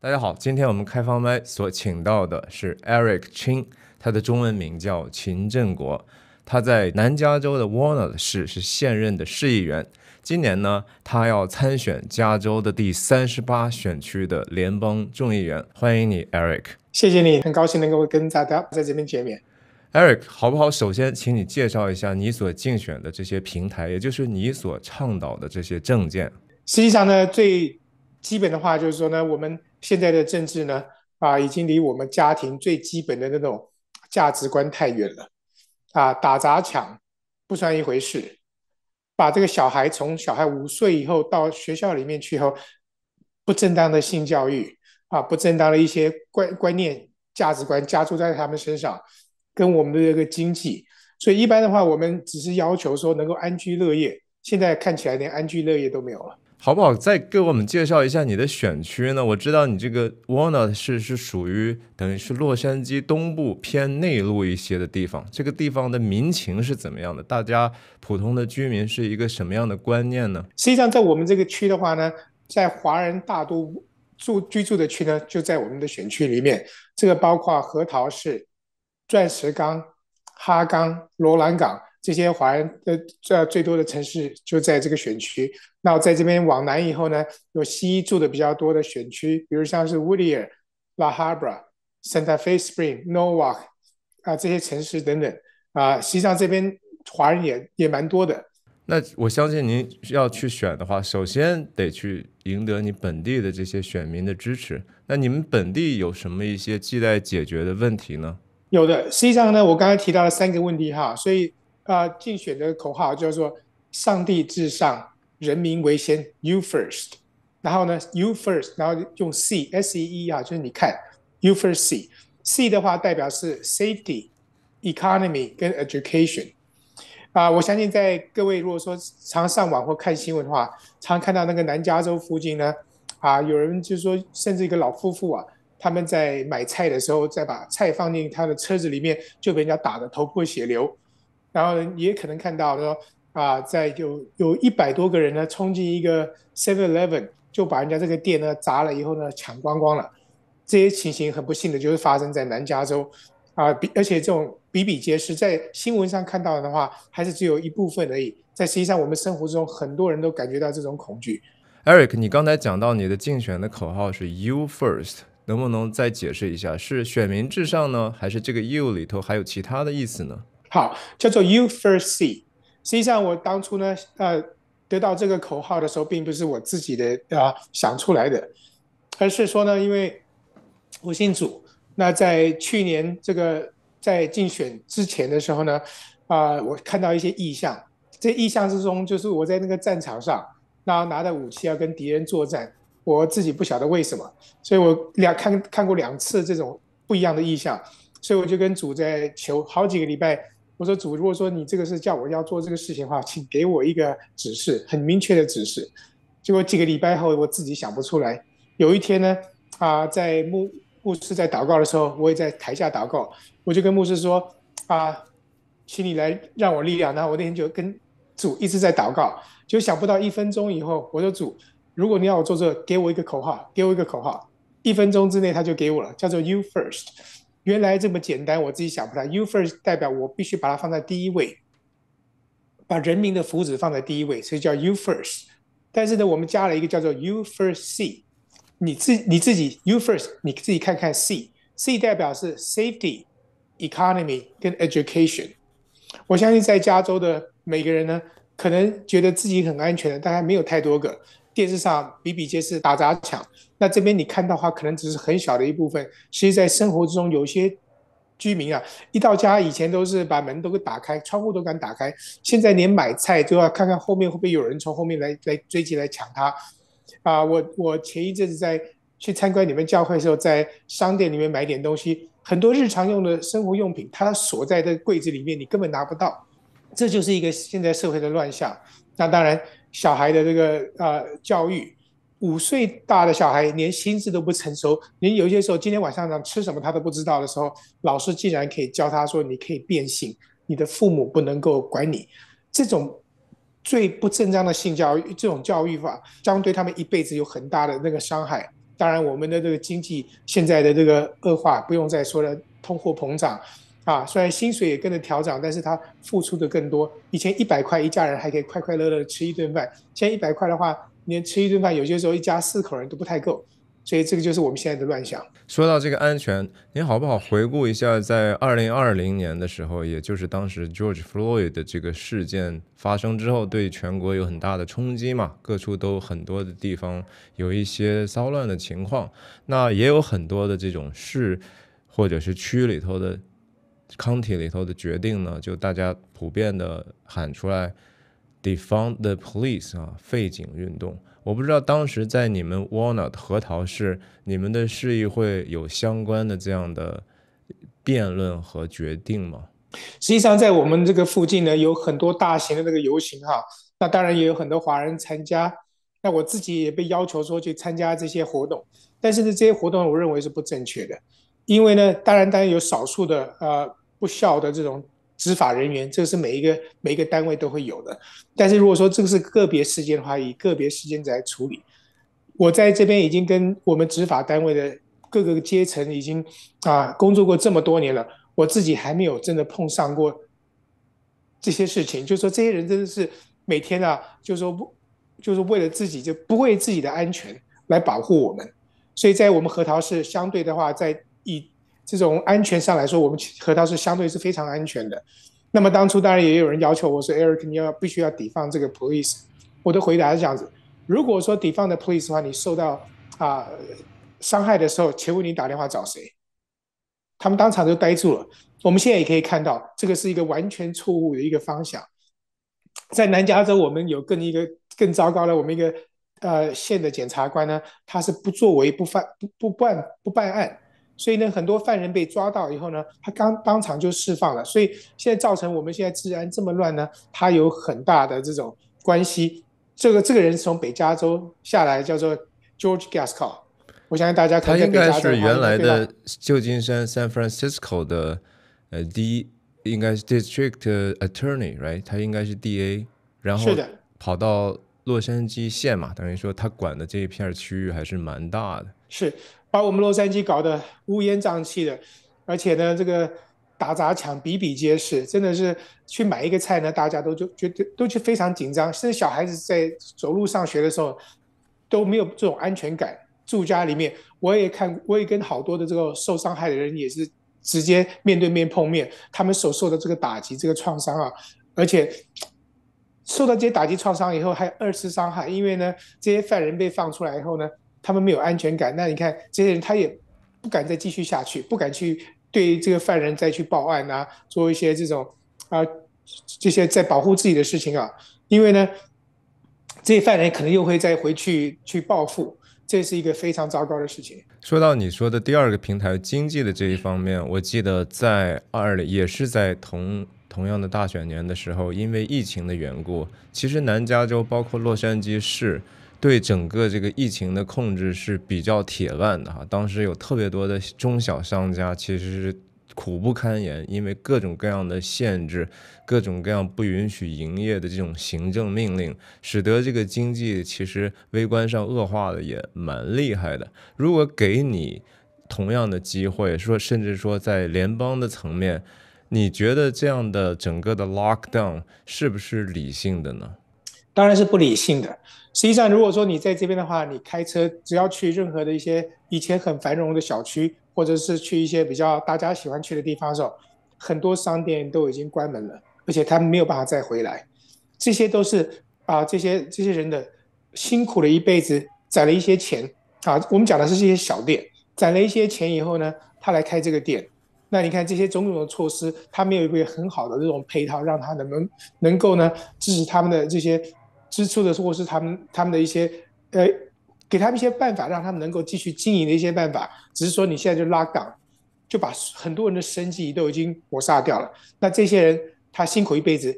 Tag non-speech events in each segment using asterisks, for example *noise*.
大家好，今天我们开放麦所请到的是 Eric c h i n 他的中文名叫秦振国，他在南加州的 w a r n e r 市是现任的市议员。今年呢，他要参选加州的第三十八选区的联邦众议员。欢迎你，Eric。谢谢你，很高兴能够跟大家在这边见面。Eric，好不好？首先，请你介绍一下你所竞选的这些平台，也就是你所倡导的这些政见。实际上呢，最基本的话就是说呢，我们。现在的政治呢，啊，已经离我们家庭最基本的那种价值观太远了，啊，打砸抢不算一回事，把这个小孩从小孩五岁以后到学校里面去后，不正当的性教育啊，不正当的一些观观念、价值观加注在他们身上，跟我们的这个经济，所以一般的话，我们只是要求说能够安居乐业，现在看起来连安居乐业都没有了。好不好？再给我们介绍一下你的选区呢？我知道你这个 Walnut 是是属于等于是洛杉矶东部偏内陆一些的地方，这个地方的民情是怎么样的？大家普通的居民是一个什么样的观念呢？实际上，在我们这个区的话呢，在华人大都住居住的区呢，就在我们的选区里面，这个包括核桃市、钻石港、哈港、罗兰港。这些华人呃最最多的城市就在这个选区，那我在这边往南以后呢，有西医住的比较多的选区，比如像是 w o o l i a r d La Habra、Santa Fe s p r i n g Norwalk 啊这些城市等等啊，实际上这边华人也也蛮多的。那我相信您要去选的话，首先得去赢得你本地的这些选民的支持。那你们本地有什么一些亟待解决的问题呢？有的，实际上呢，我刚才提到了三个问题哈，所以。啊，竞选的口号叫做“上帝至上，人民为先 ”，You First。然后呢，You First，然后用 C S E 啊，就是你看 You First C，C 的话代表是 Safety、Economy 跟 Education。啊，我相信在各位如果说常上网或看新闻的话，常看到那个南加州附近呢，啊，有人就说甚至一个老夫妇啊，他们在买菜的时候，再把菜放进他的车子里面，就被人家打得头破血流。然后也可能看到说啊，在有有一百多个人呢，冲进一个 Seven Eleven，就把人家这个店呢砸了以后呢，抢光光了。这些情形很不幸的就是发生在南加州啊，比而且这种比比皆是。在新闻上看到的话，还是只有一部分而已。在实际上，我们生活中很多人都感觉到这种恐惧。Eric，你刚才讲到你的竞选的口号是 “You First”，能不能再解释一下？是选民至上呢，还是这个 “You” 里头还有其他的意思呢？好，叫做 “you first see”。实际上，我当初呢，呃，得到这个口号的时候，并不是我自己的啊想出来的，而是说呢，因为，我姓主。那在去年这个在竞选之前的时候呢，啊，我看到一些意象。这意象之中，就是我在那个战场上，那拿着武器要跟敌人作战。我自己不晓得为什么，所以我两看看过两次这种不一样的意象，所以我就跟主在求好几个礼拜。我说主，如果说你这个是叫我要做这个事情的话，请给我一个指示，很明确的指示。结果几个礼拜后，我自己想不出来。有一天呢，啊，在牧牧师在祷告的时候，我也在台下祷告，我就跟牧师说，啊，请你来让我力量。然后我那天就跟主一直在祷告，就想不到一分钟以后，我说主，如果你要我做这，给我一个口号，给我一个口号。一分钟之内他就给我了，叫做 You First。原来这么简单，我自己想不出来。U first 代表我必须把它放在第一位，把人民的福祉放在第一位，所以叫 y o U first。但是呢，我们加了一个叫做 y o U first see，你自你自己 y o U first 你自己看看 C，C 代表是 safety、economy 跟 education。我相信在加州的每个人呢，可能觉得自己很安全的，大概没有太多个。电视上比比皆是打砸抢，那这边你看到的话，可能只是很小的一部分。其实，在生活之中，有些居民啊，一到家以前都是把门都给打开，窗户都敢打开，现在连买菜都要看看后面会不会有人从后面来来追击来抢他。啊，我我前一阵子在去参观你们教会的时候，在商店里面买点东西，很多日常用的生活用品，它锁在的柜子里面，你根本拿不到。这就是一个现在社会的乱象。那当然。小孩的这个呃教育，五岁大的小孩连心智都不成熟，您有些时候今天晚上想吃什么他都不知道的时候，老师竟然可以教他说你可以变性，你的父母不能够管你，这种最不正当的性教育，这种教育法将对他们一辈子有很大的那个伤害。当然，我们的这个经济现在的这个恶化不用再说了，通货膨胀。啊，虽然薪水也跟着调涨，但是他付出的更多。以前一百块一家人还可以快快乐乐吃一顿饭，现在一百块的话，连吃一顿饭，有些时候一家四口人都不太够。所以这个就是我们现在的乱象。说到这个安全，您好不好回顾一下，在二零二零年的时候，也就是当时 George Floyd 的这个事件发生之后，对全国有很大的冲击嘛？各处都很多的地方有一些骚乱的情况，那也有很多的这种市或者是区里头的。county 里头的决定呢，就大家普遍的喊出来 d e f u n d the police 啊，废警运动。我不知道当时在你们 Walnut 核桃市，你们的市议会有相关的这样的辩论和决定吗？实际上，在我们这个附近呢，有很多大型的那个游行哈。那当然也有很多华人参加。那我自己也被要求说去参加这些活动，但是呢，这些活动我认为是不正确的，因为呢，当然，当然有少数的呃。不孝的这种执法人员，这个是每一个每一个单位都会有的。但是如果说这个是个别事件的话，以个别事件来处理。我在这边已经跟我们执法单位的各个阶层已经啊工作过这么多年了，我自己还没有真的碰上过这些事情。就说这些人真的是每天啊，就说不，就是为了自己就不为自己的安全来保护我们。所以在我们核桃市相对的话，在这种安全上来说，我们核桃是相对是非常安全的。那么当初当然也有人要求我说，Eric，你要必须要抵放这个 police。我的回答是这样子：如果说抵放的 police 的话，你受到啊伤害的时候，请问你打电话找谁？他们当场就呆住了。我们现在也可以看到，这个是一个完全错误的一个方向。在南加州，我们有更一个更糟糕的，我们一个呃县的检察官呢，他是不作为、不犯、不不办、不办案。所以呢，很多犯人被抓到以后呢，他刚当场就释放了。所以现在造成我们现在治安这么乱呢，他有很大的这种关系。这个这个人从北加州下来，叫做 George Gasco。我相信大家。他应该是原来的旧金山 San Francisco 的呃 D，应该是 District Attorney，right？他应该是 D A，然后跑到洛杉矶县嘛，等于说他管的这一片区域还是蛮大的。是。把我们洛杉矶搞得乌烟瘴气的，而且呢，这个打砸抢比比皆是，真的是去买一个菜呢，大家都就觉得都是非常紧张。甚至小孩子在走路上学的时候都没有这种安全感。住家里面，我也看，我也跟好多的这个受伤害的人也是直接面对面碰面，他们所受的这个打击、这个创伤啊，而且受到这些打击创伤以后，还二次伤害，因为呢，这些犯人被放出来以后呢。他们没有安全感，那你看这些人，他也不敢再继续下去，不敢去对这个犯人再去报案啊，做一些这种啊这些在保护自己的事情啊，因为呢，这些犯人可能又会再回去去报复，这是一个非常糟糕的事情。说到你说的第二个平台经济的这一方面，我记得在二零也是在同同样的大选年的时候，因为疫情的缘故，其实南加州包括洛杉矶市。对整个这个疫情的控制是比较铁腕的哈，当时有特别多的中小商家其实是苦不堪言，因为各种各样的限制、各种各样不允许营业的这种行政命令，使得这个经济其实微观上恶化的也蛮厉害的。如果给你同样的机会，说甚至说在联邦的层面，你觉得这样的整个的 lockdown 是不是理性的呢？当然是不理性的。实际上，如果说你在这边的话，你开车只要去任何的一些以前很繁荣的小区，或者是去一些比较大家喜欢去的地方的时候，很多商店都已经关门了，而且他们没有办法再回来。这些都是啊，这些这些人的辛苦了一辈子，攒了一些钱啊。我们讲的是这些小店，攒了一些钱以后呢，他来开这个店。那你看这些种种的措施，他没有一个很好的这种配套，让他能能能够呢支持他们的这些。支出的或是他们他们的一些，呃，给他们一些办法，让他们能够继续经营的一些办法，只是说你现在就拉港，就把很多人的生计都已经抹杀掉了。那这些人他辛苦一辈子，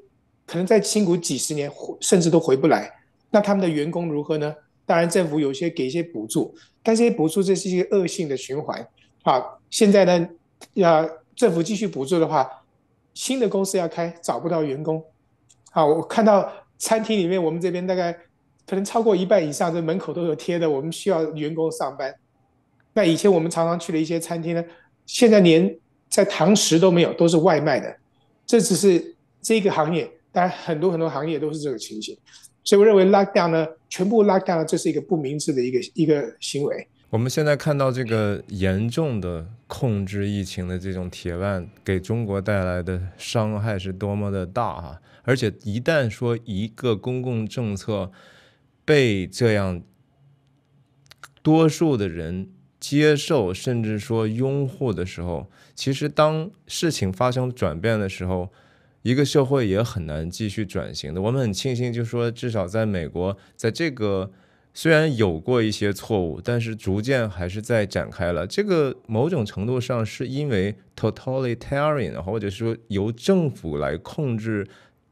可能再辛苦几十年，甚至都回不来。那他们的员工如何呢？当然政府有些给一些补助，但这些补助这是一恶性的循环。啊。现在呢，要政府继续补助的话，新的公司要开找不到员工。好，我看到。餐厅里面，我们这边大概可能超过一半以上，这门口都有贴的。我们需要员工上班。那以前我们常常去的一些餐厅呢，现在连在堂食都没有，都是外卖的。这只是这个行业，当然很多很多行业都是这个情形。所以我认为 lock down 呢，全部 lock down，这是一个不明智的一个一个行为。我们现在看到这个严重的控制疫情的这种铁腕，给中国带来的伤害是多么的大啊！而且一旦说一个公共政策被这样多数的人接受，甚至说拥护的时候，其实当事情发生转变的时候，一个社会也很难继续转型的。我们很庆幸，就说至少在美国，在这个虽然有过一些错误，但是逐渐还是在展开了。这个某种程度上是因为 totalitarian，或者说由政府来控制。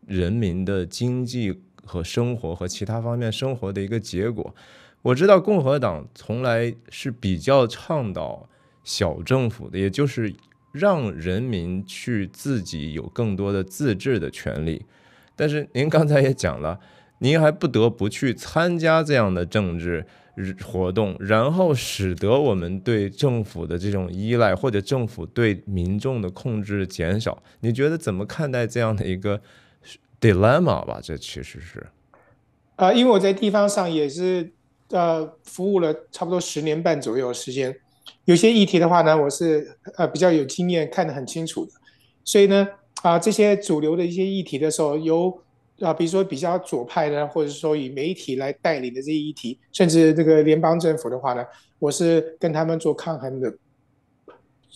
人民的经济和生活和其他方面生活的一个结果。我知道共和党从来是比较倡导小政府的，也就是让人民去自己有更多的自治的权利。但是您刚才也讲了，您还不得不去参加这样的政治活动，然后使得我们对政府的这种依赖或者政府对民众的控制减少。你觉得怎么看待这样的一个？dilemma 吧，这其实是，啊，因为我在地方上也是，呃，服务了差不多十年半左右的时间，有些议题的话呢，我是呃比较有经验，看得很清楚的，所以呢，啊，这些主流的一些议题的时候，由啊，比如说比较左派的，或者说以媒体来带领的这些议题，甚至这个联邦政府的话呢，我是跟他们做抗衡的。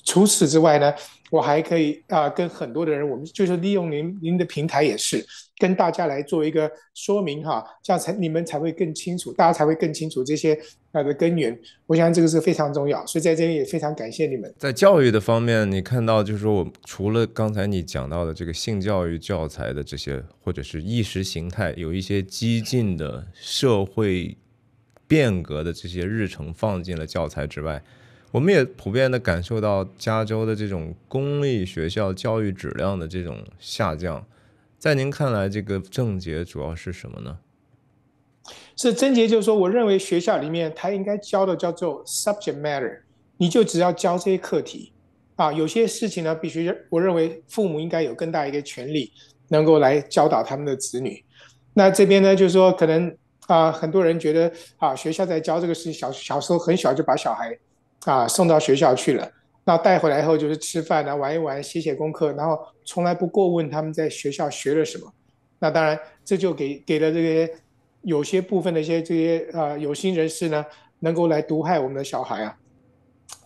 除此之外呢，我还可以啊，跟很多的人，我们就是利用您您的平台也是跟大家来做一个说明哈，这样才你们才会更清楚，大家才会更清楚这些它的根源。我想这个是非常重要，所以在这里也非常感谢你们。在教育的方面，你看到就是说，我除了刚才你讲到的这个性教育教材的这些，或者是意识形态有一些激进的社会变革的这些日程放进了教材之外。我们也普遍地感受到加州的这种公立学校教育质量的这种下降，在您看来，这个症结主要是什么呢？是症结就是说，我认为学校里面他应该教的叫做 subject matter，你就只要教这些课题啊。有些事情呢，必须我认为父母应该有更大一个权利，能够来教导他们的子女。那这边呢，就是说可能啊，很多人觉得啊，学校在教这个事情，小小时候很小就把小孩。啊，送到学校去了。那带回来以后就是吃饭啊，玩一玩，写写功课，然后从来不过问他们在学校学了什么。那当然，这就给给了这些有些部分的一些这些啊有心人士呢，能够来毒害我们的小孩啊。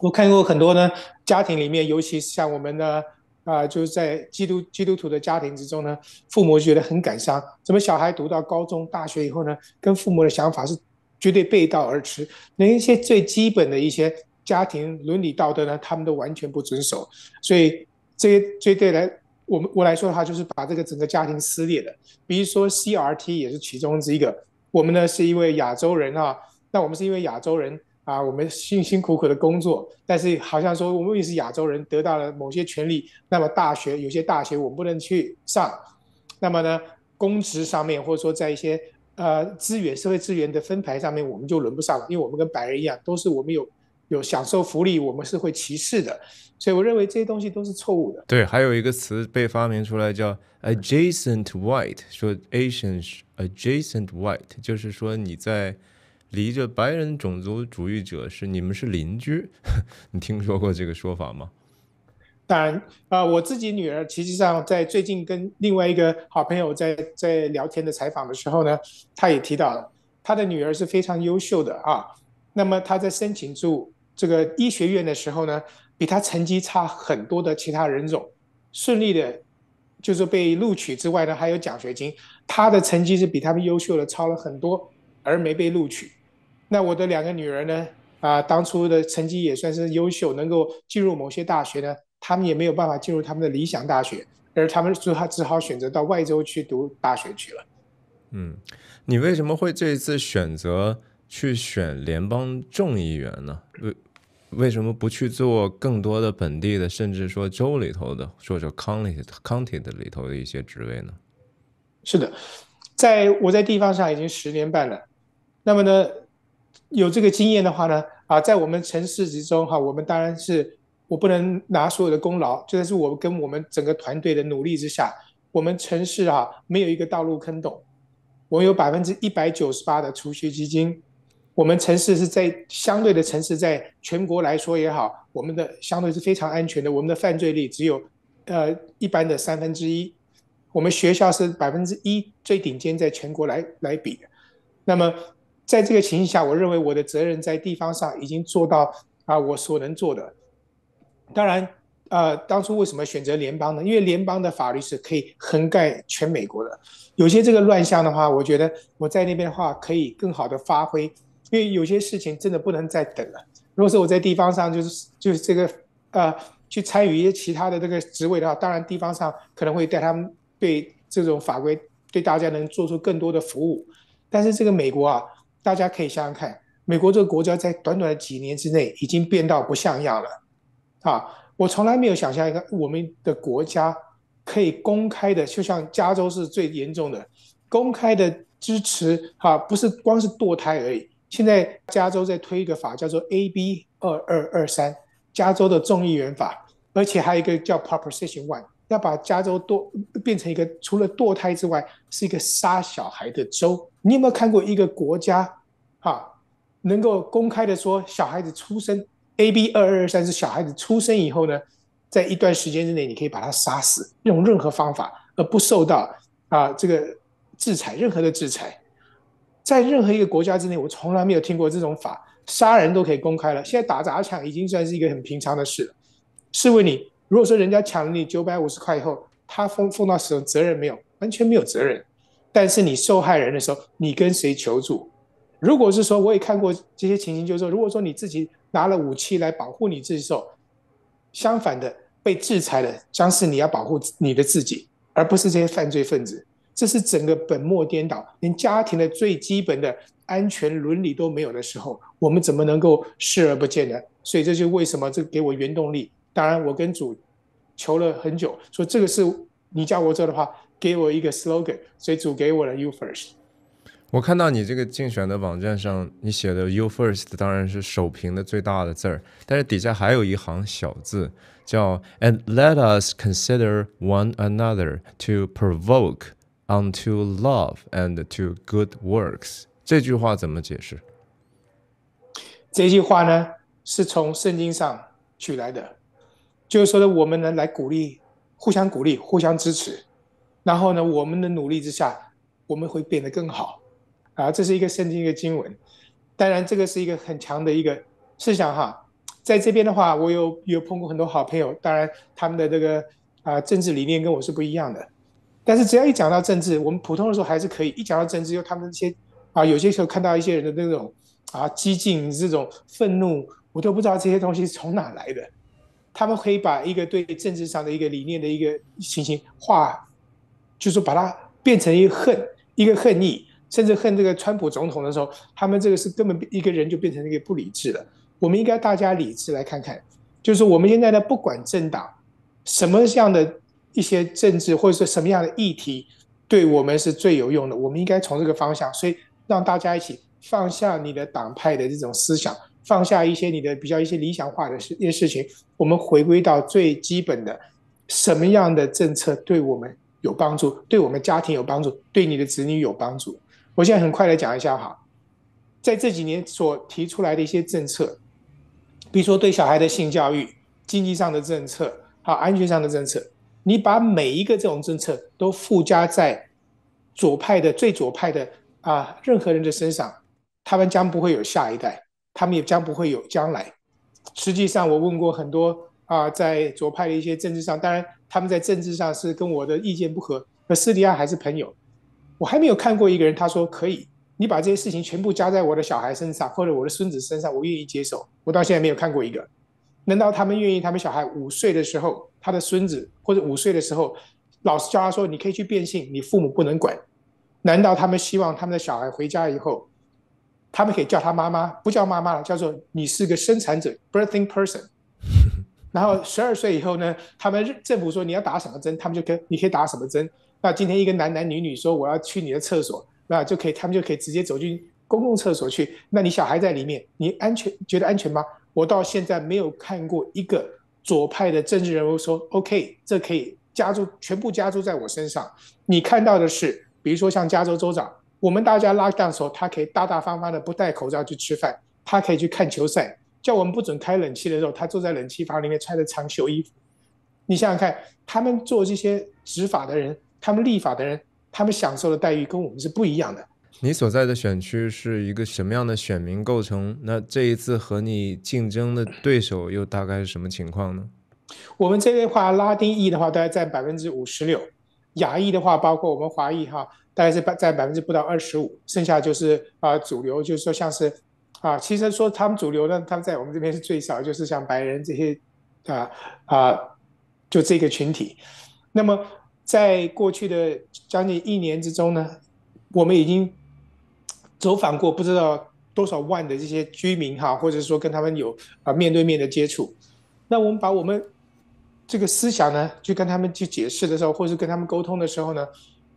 我看过很多呢，家庭里面，尤其是像我们的啊，就是在基督基督徒的家庭之中呢，父母觉得很感伤，怎么小孩读到高中、大学以后呢，跟父母的想法是绝对背道而驰，连一些最基本的一些。家庭伦理道德呢，他们都完全不遵守，所以这些这对来我们我来说的话，就是把这个整个家庭撕裂的。比如说 C R T 也是其中之一。个。我们呢是一位亚洲人啊，那我们是因为亚洲人啊，我们辛辛苦苦的工作，但是好像说我们也是亚洲人，得到了某些权利。那么大学有些大学我们不能去上，那么呢，公职上面或者说在一些呃资源社会资源的分排上面，我们就轮不上了，因为我们跟白人一样，都是我们有。有享受福利，我们是会歧视的，所以我认为这些东西都是错误的。对，还有一个词被发明出来叫 “adjacent white”，说 “asians adjacent white”，就是说你在离着白人种族主义者是你们是邻居，*laughs* 你听说过这个说法吗？当然啊，我自己女儿，实际上在最近跟另外一个好朋友在在聊天的采访的时候呢，她也提到了她的女儿是非常优秀的啊。那么她在申请住。这个医学院的时候呢，比他成绩差很多的其他人种，顺利的，就是被录取之外呢，还有奖学金。他的成绩是比他们优秀的，超了很多，而没被录取。那我的两个女儿呢，啊，当初的成绩也算是优秀，能够进入某些大学呢，他们也没有办法进入他们的理想大学，而他们就他只好选择到外州去读大学去了。嗯，你为什么会这一次选择去选联邦众议员呢？为什么不去做更多的本地的，甚至说州里头的，或者 county county 的里头的一些职位呢？是的，在我在地方上已经十年半了。那么呢，有这个经验的话呢，啊，在我们城市之中，哈，我们当然是我不能拿所有的功劳，就在是我跟我们整个团队的努力之下，我们城市啊没有一个道路坑洞。我有百分之一百九十八的储蓄基金。我们城市是在相对的城市，在全国来说也好，我们的相对是非常安全的。我们的犯罪率只有，呃，一般的三分之一。我们学校是百分之一最顶尖，在全国来来比那么，在这个情形下，我认为我的责任在地方上已经做到啊，我所能做的。当然，呃，当初为什么选择联邦呢？因为联邦的法律是可以涵盖全美国的。有些这个乱象的话，我觉得我在那边的话可以更好的发挥。因为有些事情真的不能再等了。如果是我在地方上，就是就是这个呃，去参与一些其他的这个职位的话，当然地方上可能会带他们对这种法规对大家能做出更多的服务。但是这个美国啊，大家可以想想看，美国这个国家在短短的几年之内已经变到不像样了啊！我从来没有想象一个我们的国家可以公开的，就像加州是最严重的，公开的支持哈，不是光是堕胎而已。现在加州在推一个法叫做 AB 二二二三，加州的众议员法，而且还有一个叫 Proposition One，要把加州堕变成一个除了堕胎之外是一个杀小孩的州。你有没有看过一个国家，哈，能够公开的说小孩子出生 AB 二二二三是小孩子出生以后呢，在一段时间之内你可以把他杀死，用任何方法而不受到啊这个制裁，任何的制裁。在任何一个国家之内，我从来没有听过这种法，杀人都可以公开了。现在打砸抢已经算是一个很平常的事了。试问你，如果说人家抢了你九百五十块以后，他疯疯到什么责任没有？完全没有责任。但是你受害人的时候，你跟谁求助？如果是说，我也看过这些情形，就是说，如果说你自己拿了武器来保护你自己时候，相反的被制裁的将是你要保护你的自己，而不是这些犯罪分子。这是整个本末颠倒，连家庭的最基本的安全伦理都没有的时候，我们怎么能够视而不见呢？所以这就为什么这给我原动力。当然，我跟主求了很久，说这个是你叫我做的话，给我一个 slogan。所以主给我了 “you first”。我看到你这个竞选的网站上，你写的 “you first” 当然是首屏的最大的字儿，但是底下还有一行小字，叫 “and let us consider one another to provoke”。unto love and to good works，这句话怎么解释？这句话呢，是从圣经上取来的，就是说呢，我们呢来鼓励，互相鼓励，互相支持，然后呢，我们的努力之下，我们会变得更好啊！这是一个圣经一个经文，当然这个是一个很强的一个。思想哈，在这边的话，我有有碰过很多好朋友，当然他们的这个啊政治理念跟我是不一样的。但是只要一讲到政治，我们普通的时候还是可以。一讲到政治，又他们那些啊，有些时候看到一些人的那种啊激进这种愤怒，我都不知道这些东西是从哪来的。他们可以把一个对政治上的一个理念的一个情形，化，就是把它变成一个恨，一个恨意，甚至恨这个川普总统的时候，他们这个是根本一个人就变成一个不理智了。我们应该大家理智来看看，就是我们现在呢，不管政党什么样的。一些政治或者是什么样的议题，对我们是最有用的。我们应该从这个方向，所以让大家一起放下你的党派的这种思想，放下一些你的比较一些理想化的事一些事情。我们回归到最基本的，什么样的政策对我们有帮助，对我们家庭有帮助，对你的子女有帮助。我现在很快的讲一下哈，在这几年所提出来的一些政策，比如说对小孩的性教育、经济上的政策、好安全上的政策。你把每一个这种政策都附加在左派的最左派的啊任何人的身上，他们将不会有下一代，他们也将不会有将来。实际上，我问过很多啊，在左派的一些政治上，当然他们在政治上是跟我的意见不合，那斯底亚还是朋友。我还没有看过一个人他说可以，你把这些事情全部加在我的小孩身上或者我的孙子身上，我愿意接受。我到现在没有看过一个，难道他们愿意他们小孩五岁的时候？他的孙子或者五岁的时候，老师教他说：“你可以去变性，你父母不能管。”难道他们希望他们的小孩回家以后，他们可以叫他妈妈不叫妈妈了，叫做你是个生产者 （birthing person）。*laughs* 然后十二岁以后呢，他们政府说你要打什么针，他们就跟你可以打什么针。那今天一个男男女女说我要去你的厕所，那就可以他们就可以直接走进公共厕所去。那你小孩在里面，你安全觉得安全吗？我到现在没有看过一个。左派的政治人物说：“OK，这可以加注全部加注在我身上。你看到的是，比如说像加州州长，我们大家拉杆的时候，他可以大大方方的不戴口罩去吃饭，他可以去看球赛。叫我们不准开冷气的时候，他坐在冷气房里面，穿着长袖衣服。你想想看，他们做这些执法的人，他们立法的人，他们享受的待遇跟我们是不一样的。”你所在的选区是一个什么样的选民构成？那这一次和你竞争的对手又大概是什么情况呢？我们这边话拉丁裔的话大概占百分之五十六，亚裔的话包括我们华裔哈，大概是百占百分之不到二十五，剩下就是啊主流，就是说像是啊，其实说他们主流呢，他们在我们这边是最少，就是像白人这些啊啊，就这个群体。那么在过去的将近一年之中呢，我们已经。走访过不知道多少万的这些居民哈，或者说跟他们有啊面对面的接触，那我们把我们这个思想呢，去跟他们去解释的时候，或者跟他们沟通的时候呢，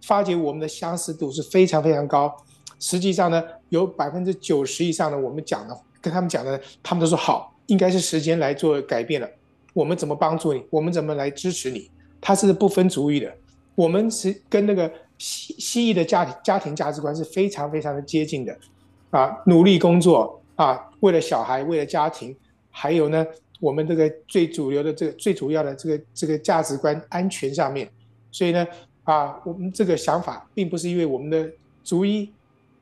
发觉我们的相似度是非常非常高。实际上呢，有百分之九十以上的我们讲的跟他们讲的，他们都说好。应该是时间来做改变了，我们怎么帮助你？我们怎么来支持你？他是不分族义的。我们是跟那个。西西裔的家庭家庭价值观是非常非常的接近的，啊，努力工作啊，为了小孩，为了家庭，还有呢，我们这个最主流的这个最主要的这个这个价值观，安全上面，所以呢，啊，我们这个想法并不是因为我们的族医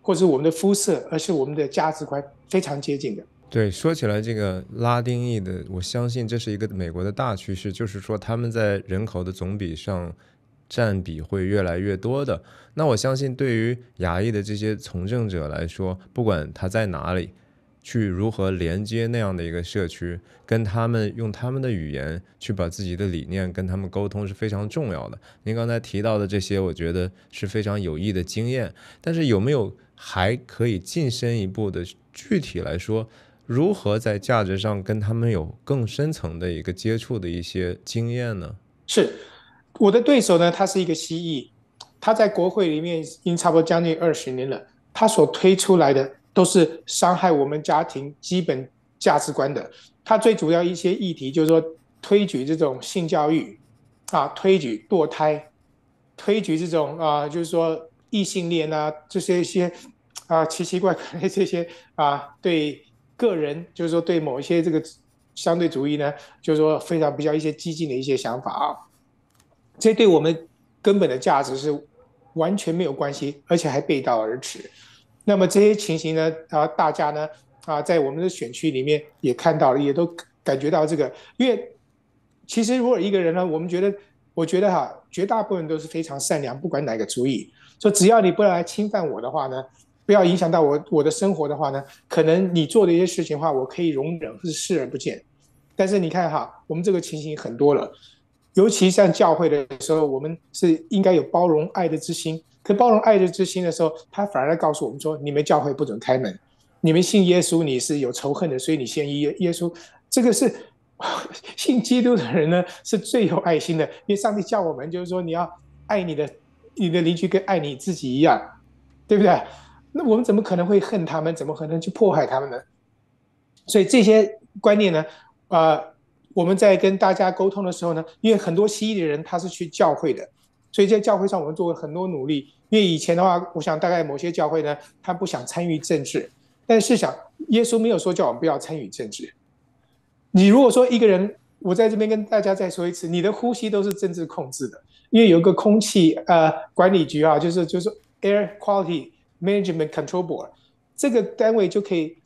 或者是我们的肤色，而是我们的价值观非常接近的。对，说起来这个拉丁裔的，我相信这是一个美国的大趋势，就是说他们在人口的总比上。占比会越来越多的。那我相信，对于牙医的这些从政者来说，不管他在哪里，去如何连接那样的一个社区，跟他们用他们的语言去把自己的理念跟他们沟通是非常重要的。您刚才提到的这些，我觉得是非常有益的经验。但是有没有还可以进深一步的具体来说，如何在价值上跟他们有更深层的一个接触的一些经验呢？是。我的对手呢，他是一个蜥蜴，他在国会里面已经差不多将近二十年了。他所推出来的都是伤害我们家庭基本价值观的。他最主要一些议题就是说推举这种性教育，啊，推举堕胎，推举这种啊，就是说异性恋啊，这些一些啊奇奇怪怪的这些啊，对个人就是说对某一些这个相对主义呢，就是说非常比较一些激进的一些想法啊。这对我们根本的价值是完全没有关系，而且还背道而驰。那么这些情形呢？啊，大家呢？啊，在我们的选区里面也看到了，也都感觉到这个。因为其实如果一个人呢，我们觉得，我觉得哈，绝大部分都是非常善良，不管哪个主义。说只要你不来侵犯我的话呢，不要影响到我我的生活的话呢，可能你做的一些事情的话，我可以容忍，是视而不见。但是你看哈，我们这个情形很多了。尤其像教会的时候，我们是应该有包容爱的之心。可包容爱的之心的时候，他反而告诉我们说：“你们教会不准开门，你们信耶稣你是有仇恨的，所以你信耶耶稣。这个是 *laughs* 信基督的人呢，是最有爱心的，因为上帝叫我们就是说，你要爱你的你的邻居，跟爱你自己一样，对不对？那我们怎么可能会恨他们？怎么可能去迫害他们呢？所以这些观念呢，啊。”我们在跟大家沟通的时候呢，因为很多西裔的人他是去教会的，所以在教会上我们做了很多努力。因为以前的话，我想大概某些教会呢，他不想参与政治。但是想，耶稣没有说叫我们不要参与政治。你如果说一个人，我在这边跟大家再说一次，你的呼吸都是政治控制的，因为有一个空气呃管理局啊，就是就是 air quality management control board 这个单位就可以。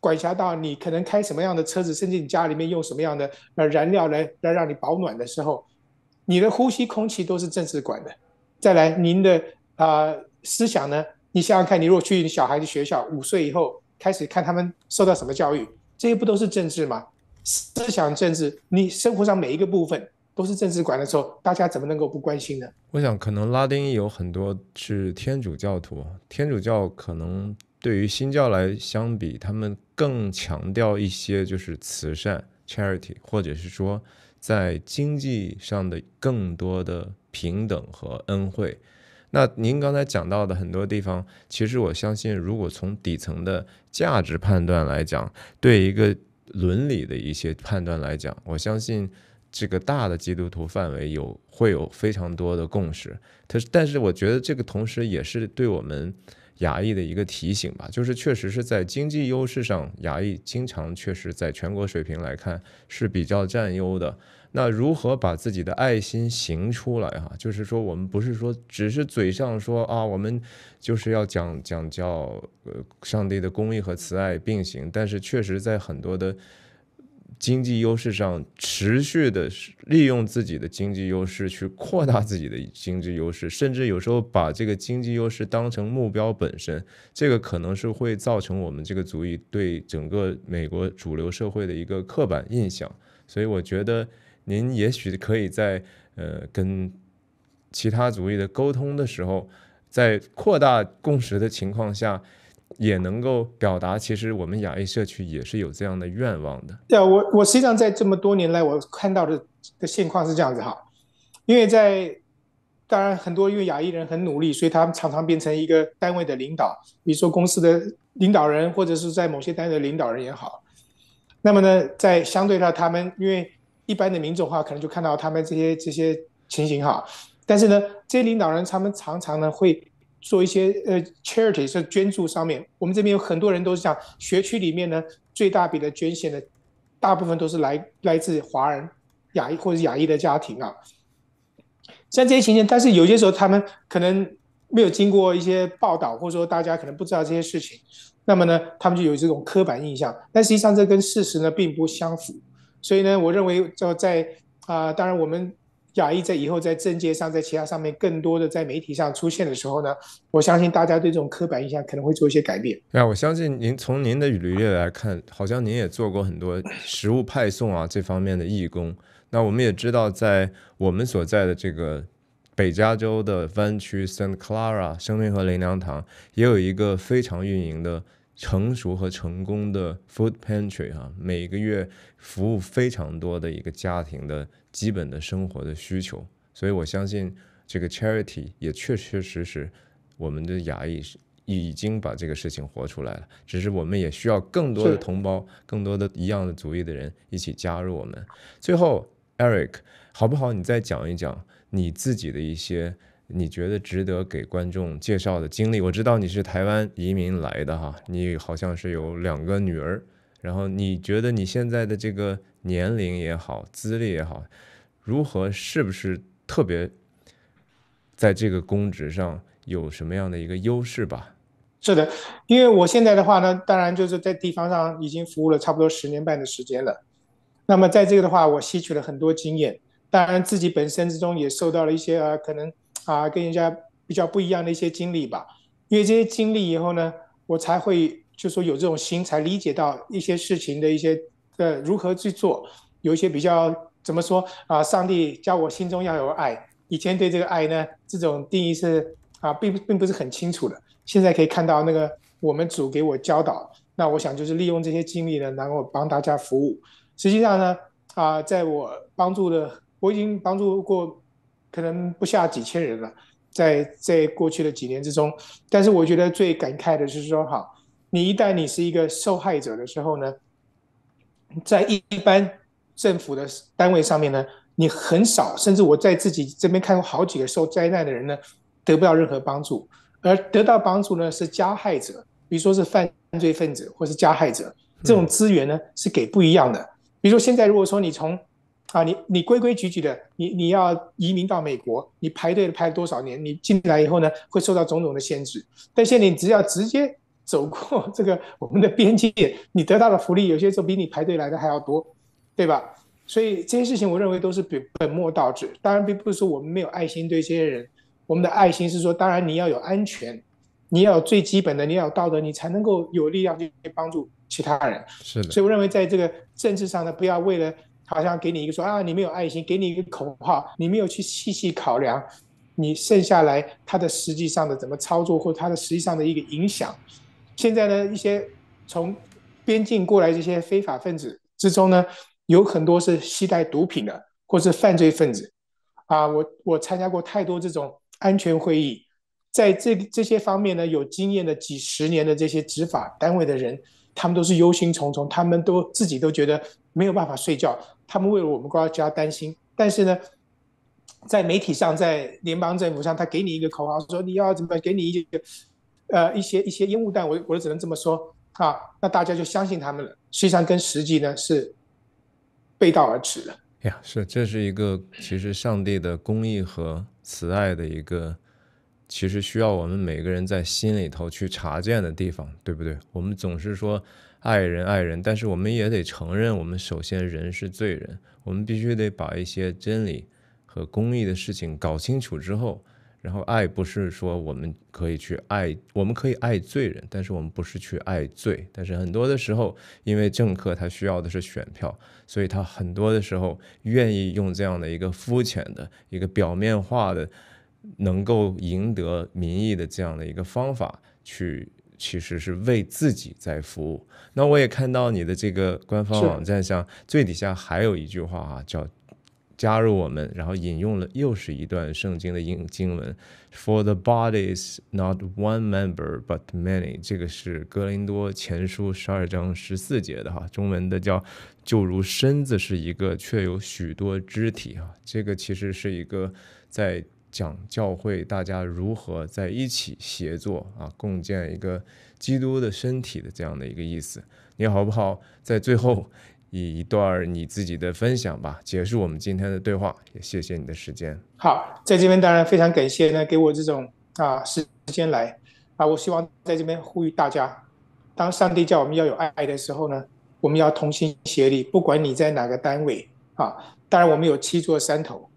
管辖到你可能开什么样的车子，甚至你家里面用什么样的呃燃料来来让你保暖的时候，你的呼吸空气都是政治管的。再来，您的啊思想呢？你想想看，你如果去小孩子学校，五岁以后开始看他们受到什么教育，这些不都是政治吗？思想政治，你生活上每一个部分都是政治管的时候，大家怎么能够不关心呢？我想，可能拉丁有很多是天主教徒，天主教可能。对于新教来相比，他们更强调一些就是慈善 （charity），或者是说在经济上的更多的平等和恩惠。那您刚才讲到的很多地方，其实我相信，如果从底层的价值判断来讲，对一个伦理的一些判断来讲，我相信这个大的基督徒范围有会有非常多的共识。它，但是我觉得这个同时也是对我们。牙医的一个提醒吧，就是确实是在经济优势上，牙医经常确实，在全国水平来看是比较占优的。那如何把自己的爱心行出来啊？就是说，我们不是说只是嘴上说啊，我们就是要讲讲叫呃，上帝的公义和慈爱并行，但是确实，在很多的。经济优势上持续的利用自己的经济优势去扩大自己的经济优势，甚至有时候把这个经济优势当成目标本身，这个可能是会造成我们这个族裔对整个美国主流社会的一个刻板印象。所以我觉得您也许可以在呃跟其他族裔的沟通的时候，在扩大共识的情况下。也能够表达，其实我们亚裔社区也是有这样的愿望的。对，我我实际上在这么多年来，我看到的的现况是这样子哈，因为在当然很多因为亚裔人很努力，所以他们常常变成一个单位的领导，比如说公司的领导人或者是在某些单位的领导人也好。那么呢，在相对到他们，因为一般的民众的话，可能就看到他们这些这些情形哈。但是呢，这些领导人他们常常呢会。做一些呃 charity 是捐助上面，我们这边有很多人都是讲学区里面呢最大笔的捐献的，大部分都是来来自华人亚裔或者亚裔的家庭啊。像这些情形，但是有些时候他们可能没有经过一些报道，或者说大家可能不知道这些事情，那么呢，他们就有这种刻板印象，但实际上这跟事实呢并不相符。所以呢，我认为就在啊，当然我们。假意在以后在政界上，在其他上面更多的在媒体上出现的时候呢，我相信大家对这种刻板印象可能会做一些改变。对啊，我相信您从您的履历来看，好像您也做过很多食物派送啊这方面的义工。那我们也知道，在我们所在的这个北加州的湾区，Santa Clara 生命和林良堂也有一个非常运营的。成熟和成功的 food pantry 哈，每个月服务非常多的一个家庭的基本的生活的需求，所以我相信这个 charity 也确确实实我们的牙医是已经把这个事情活出来了，只是我们也需要更多的同胞，更多的一样的族裔的人一起加入我们。最后，Eric，好不好？你再讲一讲你自己的一些。你觉得值得给观众介绍的经历？我知道你是台湾移民来的哈，你好像是有两个女儿，然后你觉得你现在的这个年龄也好，资历也好，如何是不是特别在这个公职上有什么样的一个优势吧？是的，因为我现在的话呢，当然就是在地方上已经服务了差不多十年半的时间了。那么在这个的话，我吸取了很多经验，当然自己本身之中也受到了一些呃可能。啊，跟人家比较不一样的一些经历吧，因为这些经历以后呢，我才会就说有这种心，才理解到一些事情的一些呃如何去做，有一些比较怎么说啊？上帝教我心中要有爱，以前对这个爱呢，这种定义是啊，并不并不是很清楚的。现在可以看到那个我们主给我教导，那我想就是利用这些经历呢，然后帮大家服务。实际上呢，啊，在我帮助的，我已经帮助过。可能不下几千人了，在在过去的几年之中，但是我觉得最感慨的就是说，哈，你一旦你是一个受害者的时候呢，在一般政府的单位上面呢，你很少，甚至我在自己这边看过好几个受灾难的人呢，得不到任何帮助，而得到帮助呢是加害者，比如说是犯罪分子或是加害者，这种资源呢是给不一样的。比如说现在如果说你从啊，你你规规矩矩的，你你要移民到美国，你排队排了多少年？你进来以后呢，会受到种种的限制。但现在你只要直接走过 *laughs* 这个我们的边界，你得到的福利有些时候比你排队来的还要多，对吧？所以这些事情，我认为都是本本末倒置。当然，并不是说我们没有爱心对这些人，我们的爱心是说，当然你要有安全，你要有最基本的，你要有道德，你才能够有力量去帮助其他人。是，所以我认为在这个政治上呢，不要为了。好像给你一个说啊，你没有爱心，给你一个口号，你没有去细细考量，你剩下来它的实际上的怎么操作，或它的实际上的一个影响。现在呢，一些从边境过来这些非法分子之中呢，有很多是携带毒品的，或是犯罪分子。啊，我我参加过太多这种安全会议，在这这些方面呢，有经验的几十年的这些执法单位的人，他们都是忧心忡忡，他们都自己都觉得。没有办法睡觉，他们为了我们国家担心，但是呢，在媒体上，在联邦政府上，他给你一个口号，说你要怎么给你一呃一些一些烟雾弹，我我只能这么说啊，那大家就相信他们了，实际上跟实际呢是背道而驰的。哎呀，是这是一个其实上帝的公义和慈爱的一个，其实需要我们每个人在心里头去查见的地方，对不对？我们总是说。爱人，爱人，但是我们也得承认，我们首先人是罪人，我们必须得把一些真理和公益的事情搞清楚之后，然后爱不是说我们可以去爱，我们可以爱罪人，但是我们不是去爱罪。但是很多的时候，因为政客他需要的是选票，所以他很多的时候愿意用这样的一个肤浅的一个表面化的能够赢得民意的这样的一个方法去。其实是为自己在服务。那我也看到你的这个官方网站上最底下还有一句话啊，叫“加入我们”，然后引用了又是一段圣经的英经文：“For the body is not one member but many。”这个是哥林多前书十二章十四节的哈，中文的叫“就如身子是一个，却有许多肢体啊”。这个其实是一个在。讲教会大家如何在一起协作啊，共建一个基督的身体的这样的一个意思。你好不好？在最后以一段你自己的分享吧，结束我们今天的对话。也谢谢你的时间。好，在这边当然非常感谢呢，给我这种啊时间来啊。我希望在这边呼吁大家，当上帝叫我们要有爱的时候呢，我们要同心协力。不管你在哪个单位啊，当然我们有七座山头，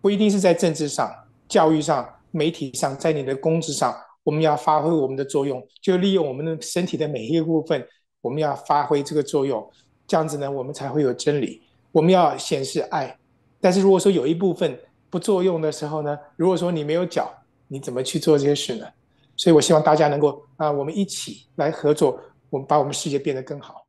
不一定是在政治上。教育上、媒体上、在你的工资上，我们要发挥我们的作用，就利用我们的身体的每一个部分，我们要发挥这个作用，这样子呢，我们才会有真理。我们要显示爱，但是如果说有一部分不作用的时候呢，如果说你没有脚，你怎么去做这些事呢？所以，我希望大家能够啊，我们一起来合作，我们把我们世界变得更好。